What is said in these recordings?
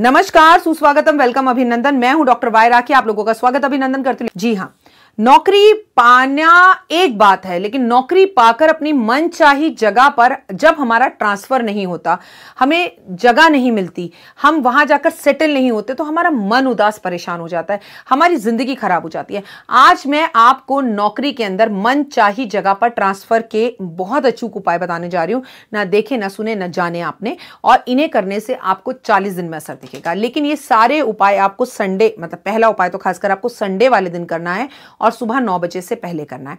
नमस्कार सुस्वागतम वेलकम अभिनंदन मैं हूं डॉक्टर वायरा की आप लोगों का स्वागत अभिनंदन करती हूँ जी हाँ नौकरी पाना एक बात है लेकिन नौकरी पाकर अपनी मनचाही जगह पर जब हमारा ट्रांसफ़र नहीं होता हमें जगह नहीं मिलती हम वहां जाकर सेटल नहीं होते तो हमारा मन उदास परेशान हो जाता है हमारी ज़िंदगी ख़राब हो जाती है आज मैं आपको नौकरी के अंदर मनचाही जगह पर ट्रांसफ़र के बहुत अचूक उपाय बताने जा रही हूं ना देखे ना सुने ना जाने आपने और इन्हें करने से आपको चालीस दिन में असर दिखेगा लेकिन ये सारे उपाय आपको संडे मतलब पहला उपाय तो खासकर आपको संडे वाले दिन करना है और सुबह नौ बजे से पहले करना है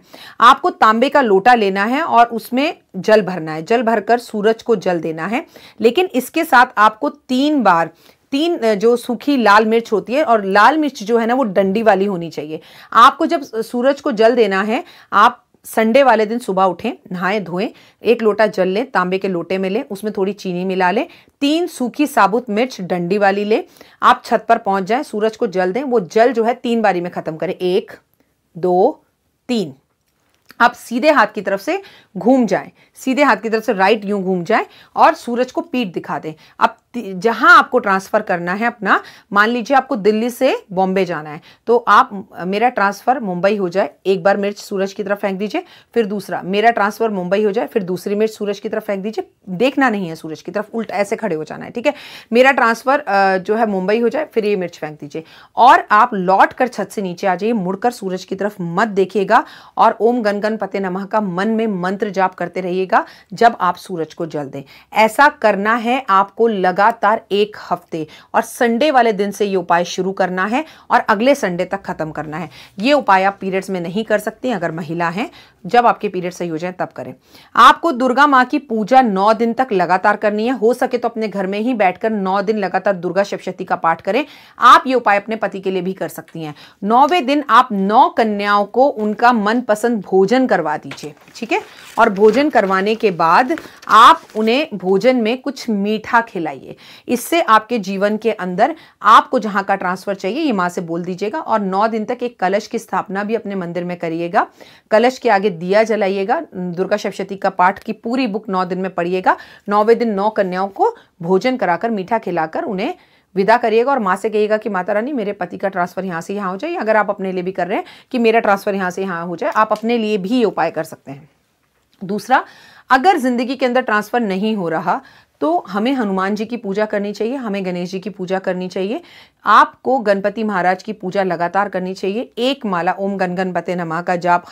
आपको तांबे का लोटा लेना है और उसमें जल भरना है जल भरकर सूरज को जल देना है लेकिन इसके साथ आपको तीन बार तीन जो सूखी लाल मिर्च होती है और लाल मिर्च जो है ना वो डंडी वाली होनी चाहिए आपको जब सूरज को जल देना है आप संडे वाले दिन सुबह उठें नहाएं धोएं एक लोटा जल लें तांबे के लोटे में लें उसमें थोड़ी चीनी मिला लें तीन सूखी साबुत मिर्च डंडी वाली लें आप छत पर पहुंच जाएं सूरज को जल दें वो जल जो है तीन बारी में ख़त्म करें एक दो तीन आप सीधे हाथ की तरफ से घूम जाएं सीधे हाथ की तरफ से राइट यूं घूम जाएं और सूरज को पीठ दिखा दें अब जहां आपको ट्रांसफ़र करना है अपना मान लीजिए आपको दिल्ली से बॉम्बे जाना है तो आप मेरा ट्रांसफ़र मुंबई हो जाए एक बार मिर्च सूरज की तरफ फेंक दीजिए फिर दूसरा मेरा ट्रांसफ़र मुंबई हो जाए फिर दूसरी मिर्च सूरज की तरफ फेंक दीजिए देखना नहीं है सूरज की तरफ उल्टा ऐसे खड़े हो जाना है ठीक है मेरा ट्रांसफ़र जो है मुंबई हो जाए फिर ये मिर्च फेंक दीजिए और आप लौट कर छत से नीचे आ जाइए मुड़कर सूरज की तरफ मत देखिएगा और ओम गनगन पते नमह का मन में मंत्र जाप करते रहिएगा जब आप सूरज को जल दें ऐसा करना है आपको लगा लगातार एक हफ्ते और संडे वाले दिन से ये उपाय शुरू करना है और अगले संडे तक ख़त्म करना है ये उपाय आप पीरियड्स में नहीं कर सकती अगर महिला हैं जब आपके पीरियड सही हो जाए तब करें आपको दुर्गा माँ की पूजा नौ दिन तक लगातार करनी है हो सके तो अपने घर में ही बैठकर नौ दिन लगातार दुर्गा सप्शती का पाठ करें आप ये उपाय अपने पति के लिए भी कर सकती हैं नौवे दिन आप नौ कन्याओं को उनका मनपसंद भोजन करवा दीजिए ठीक है और भोजन करवाने के बाद आप उन्हें भोजन में कुछ मीठा खिलाइए इससे आपके जीवन के अंदर आपको जहां का ट्रांसफ़र चाहिए ये माँ से बोल दीजिएगा और नौ दिन तक एक कलश की स्थापना भी अपने मंदिर में करिएगा कलश के आगे दिया जलाइएगा दुर्गा सप्शती का पाठ की पूरी बुक नौ दिन में पढ़िएगा नौवें दिन नौ कन्याओं को भोजन कराकर मीठा खिलाकर उन्हें विदा करिएगा और माँ से कहिएगा कि माता रानी मेरे पति का ट्रांसफ़र यहाँ से यहाँ हो जाए अगर आप अपने लिए भी कर रहे हैं कि मेरा ट्रांसफ़र यहाँ से यहाँ हो जाए आप अपने लिए भी ये उपाय कर सकते हैं दूसरा अगर ज़िंदगी के अंदर ट्रांसफ़र नहीं हो रहा तो हमें हनुमान जी की पूजा करनी चाहिए हमें गणेश जी की पूजा करनी चाहिए आपको गणपति महाराज की पूजा लगातार करनी चाहिए एक माला ओम गण गणपते नमा का जाप